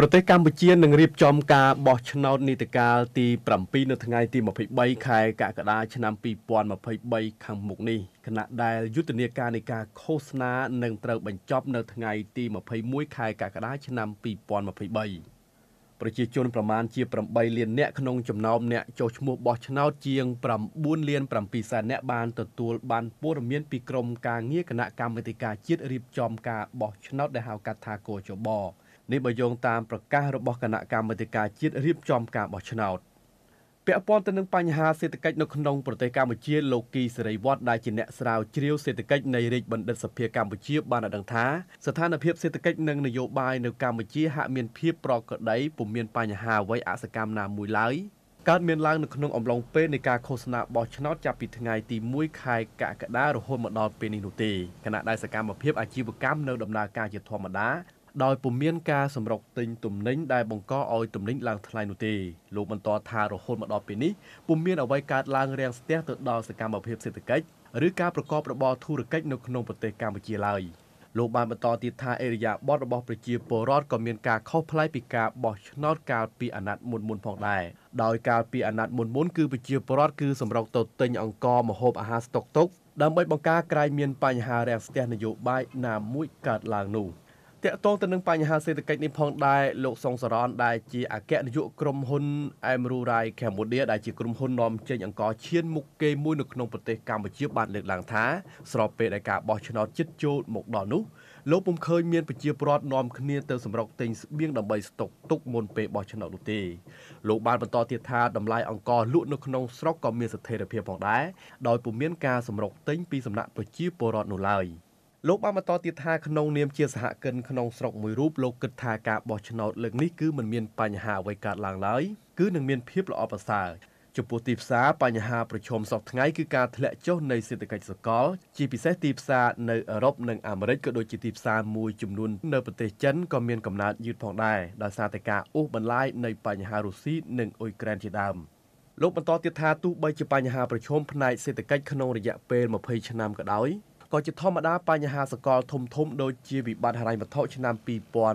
ប្រទេសកម្ពុជានឹងរៀបចំការបោះឆ្នោតនីតិកាលទី7នៅថ្ងៃទី23ខែកក្កដាឆ្នាំ2023ខាងមុខនេះគណៈដែលយុទ្ធនាការនៃការឃោសនានឹងត្រូវបញ្ចប់នៅថ្ងៃទី21ខែកក្កដាឆ្នាំ2023ប្រជាជនប្រមាណជា8លាននាក់ក្នុងចំណោមអ្នកចុះឈ្មោះបោះឆ្នោតជាង9លាន7សែននាក់បានទទួលបានព័ត៌មានពីក្រមការងារគណៈកម្មាធិការជាតិរៀបចំការបោះឆ្នោតដែលហៅកាត់ថាកោជបោនេះបើយោងតាមប្រកាសរបស់គណៈកម្មាធិការជាតិរៀបចំការបោះឆ្នោតពាក់ព័ន្ធទៅនឹងបញ្ហាសេដ្ឋកិច្ចនៅក្នុងប្រទេសកម្ពុជាលោកគីសេរីវត្តដែលជាអ្នកស្រាវជ្រាវសេដ្ឋកិច្ចនៃរាជបណ្ឌិតសភាកម្ពុជាបានឲ្យដឹងថាស្ថានភាពសេដ្ឋកិច្ចនិងនយោបាយនៅកម្ពុជាហាក់មានភាពប្រក្រតីពុំមានបញ្ហាអ្វីអសកម្មណាមួយឡើយកើតមានឡើងនៅក្នុងអំឡុងពេលនៃការឃោសនាបោះឆ្នោតចាប់ពីថ្ងៃទី1ខែកក្កដារហូតមកដល់ពេលនេះនោះទេគណៈដែលសកម្មភាពអាជីវកម្មនៅដំណើរការជាធម្មតាដោយពុំមានការសម្រុកទិញទំនិញដែលបង្កឲ្យទំនិញឡើងថ្លៃនោះទេលោកបន្តថារហូតមកដល់ពេលនេះពុំមានអ្វីកើតឡើងរាំងស្ទះទៅដល់សកម្មភាពសេដ្ឋកិច្ចឬការប្រកបរបរធុរកិច្ចនៅក្នុងប្រទេសកម្ពុជាឡើយលោកបានបន្តទៀតថាអេរយាបតរបស់ប្រជាពលរដ្ឋក៏មានការខុសប្លែកពីការបោះឆ្នោតកាលពីអាណត្តិមុនមុនផងដែរដោយកាលពីអាណត្តិមុនមុនគឺប្រជាពលរដ្ឋគឺសម្រុកទៅទិញអង្គរម្ហូបអាហារស្តុកទុកដើម្បីបង្ការក្រែងមានបញ្ហារាំងស្ទះនយោបាយណាមួយកើតឡើងនោះ។តកតងទៅនឹងបញ្ហាសេដ្ឋកិច្ចនេះផងដែរលោកសុងសរនដែលជាអគ្គនាយកក្រុមហ៊ុន Emrurai Cambodia ដែលជាក្រុមហ៊ុននាំចេញអង្ករឈានមុខគេមួយនៅក្នុងប្រទេសកម្ពុជាបានលើកឡើងថាស្របពេលដែលការបោះឆ្នោតជិតចូលមកដល់នោះលោកពុំឃើញមានប្រជាពលរដ្ឋនាំគ្នាទៅសម្រុកទិញស្បៀងដើម្បីស្តុកទុកមុនពេលបោះឆ្នោតនោះទេលោកបានបន្តទៀតថាតម្លៃអង្ករលក់នៅក្នុងស្រុកក៏មានស្ថិរភាពផងដែរដោយពុំមានការសម្រុកទិញពីសំណាក់ប្រជាពលរដ្ឋនោះឡើយ។លោកបានបន្តទៀតថាក្នុងនាមជាសហគិនក្នុងស្រុកមួយរូបលោកគិតថាការបោះឆ្នោតលើកនេះគឺមិនមានបញ្ហាអ្វីកើតឡើងឡើយគឺនឹងមានភាពល្អប្រសើរចំពោះទីផ្សារបញ្ហាប្រឈមសពថ្ងៃគឺការធ្លាក់ចុះនៃសេដ្ឋកិច្ចសកលជាពិសេសទីផ្សារនៅអឺរ៉ុបនិងអាមេរិកក៏ដូចជាទីផ្សារមួយចំនួននៅប្រទេសចិនក៏មានកំណើតយឺតផងដែរដោយសារតែការអូសបន្លាយនៃបញ្ហារុស្ស៊ីនិងអ៊ុយក្រែនជាដើម។លោកបន្តទៀតថាទោះបីជាបញ្ហាប្រឈមផ្នែកសេដ្ឋកិច្ចក្នុងរយៈពេល20ឆ្នាំក៏ដោយក៏ជាធម្មតាបញ្ហាសកលធំធំដូចជាវិបត្តិហិរញ្ញវត្ថុឆ្នាំ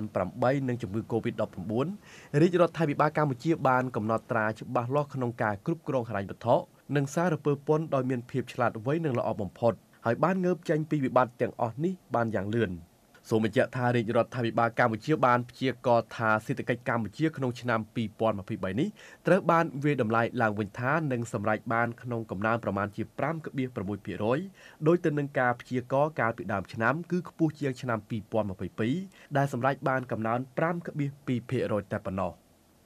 2008និងជំងឺ Covid-19 រាជរដ្ឋាភិបាលកម្ពុជា បានកំណត់ត្រាច្បាស់លាស់ក្នុងការគ្រប់គ្រងហិរញ្ញវត្ថុនិងសារពើពន្ធដោយមានភាពឆ្លាតវៃនិងល្អបំផុត ហើយបានងើបចេញពីវិបត្តិទាំងអស់នេះបានយ៉ាងលឿន។សូមបញ្ជាក់ថារាជរដ្ឋាភិបាលកម្ពុជាបានព្យាករថាសេដ្ឋកិច្ចកម្ពុជាក្នុងឆ្នាំ2023នេះត្រូវបានវាយតម្លៃឡើងវិញថានឹងសម្រេចបានក្នុងកំណើនប្រមាណជា5.6%ដោយទៅនឹងការ ព្យាករកាលពីដើមឆ្នាំ គឺខ្ពស់ជាងឆ្នាំ2022ដែលសម្រេចបានកំណើន5.2%តែប៉ុណ្ណោះ